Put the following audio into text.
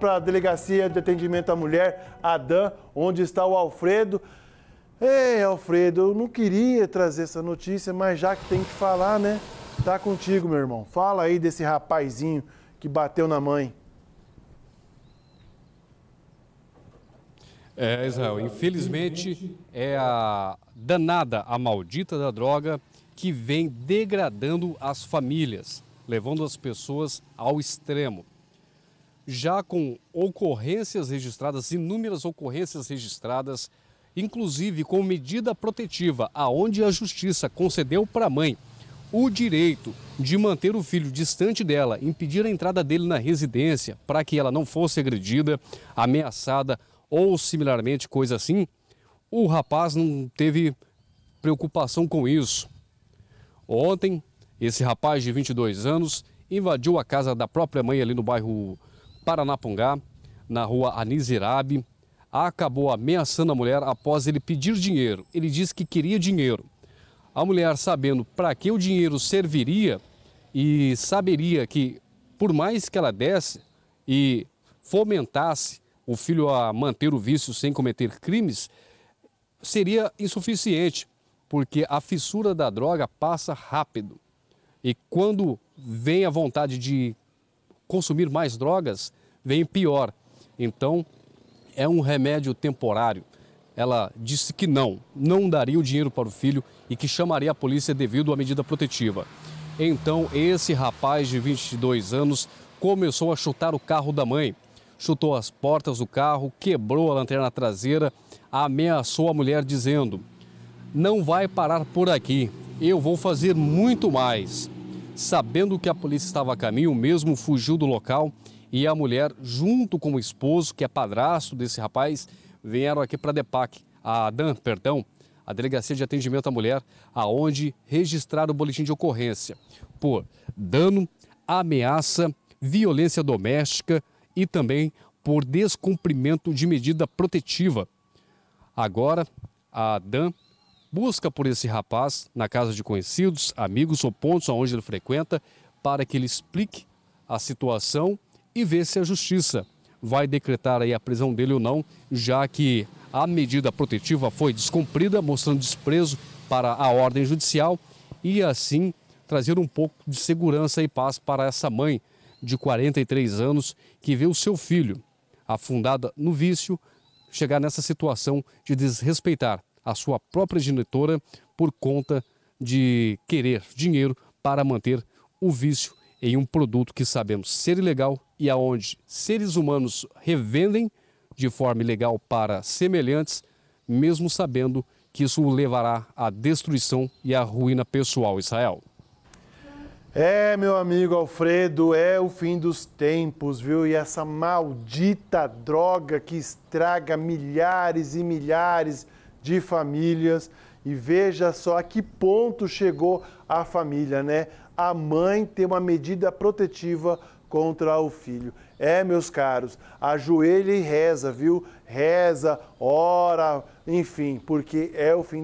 para a Delegacia de Atendimento à Mulher, Adam, onde está o Alfredo. Ei, Alfredo, eu não queria trazer essa notícia, mas já que tem que falar, né? Tá contigo, meu irmão. Fala aí desse rapazinho que bateu na mãe. É, Israel, infelizmente é a danada, a maldita da droga que vem degradando as famílias, levando as pessoas ao extremo já com ocorrências registradas, inúmeras ocorrências registradas, inclusive com medida protetiva, aonde a justiça concedeu para a mãe o direito de manter o filho distante dela, impedir a entrada dele na residência para que ela não fosse agredida, ameaçada ou similarmente coisa assim, o rapaz não teve preocupação com isso. Ontem, esse rapaz de 22 anos invadiu a casa da própria mãe ali no bairro Paranapungá, na rua Anizirabe, acabou ameaçando a mulher após ele pedir dinheiro. Ele disse que queria dinheiro. A mulher, sabendo para que o dinheiro serviria e saberia que, por mais que ela desse e fomentasse o filho a manter o vício sem cometer crimes, seria insuficiente, porque a fissura da droga passa rápido. E quando vem a vontade de consumir mais drogas, vem pior. Então, é um remédio temporário. Ela disse que não, não daria o dinheiro para o filho e que chamaria a polícia devido à medida protetiva. Então, esse rapaz de 22 anos começou a chutar o carro da mãe. Chutou as portas do carro, quebrou a lanterna traseira, ameaçou a mulher dizendo: Não vai parar por aqui, eu vou fazer muito mais. Sabendo que a polícia estava a caminho, o mesmo fugiu do local e a mulher, junto com o esposo, que é padrasto desse rapaz, vieram aqui para a DEPAC, a Dan, perdão, a Delegacia de Atendimento à Mulher, aonde registraram o boletim de ocorrência por dano, ameaça, violência doméstica e também por descumprimento de medida protetiva. Agora, a Dan busca por esse rapaz na casa de conhecidos, amigos ou pontos aonde ele frequenta para que ele explique a situação e vê se a justiça vai decretar aí a prisão dele ou não, já que a medida protetiva foi descumprida, mostrando desprezo para a ordem judicial e assim trazer um pouco de segurança e paz para essa mãe de 43 anos que vê o seu filho afundada no vício chegar nessa situação de desrespeitar a sua própria genitora por conta de querer dinheiro para manter o vício em um produto que sabemos ser ilegal e aonde seres humanos revendem de forma ilegal para semelhantes, mesmo sabendo que isso o levará à destruição e à ruína pessoal, Israel. É, meu amigo Alfredo, é o fim dos tempos, viu? E essa maldita droga que estraga milhares e milhares de famílias. E veja só a que ponto chegou a família, né? A mãe tem uma medida protetiva contra o filho. É, meus caros, ajoelha e reza, viu? Reza, ora, enfim, porque é o fim.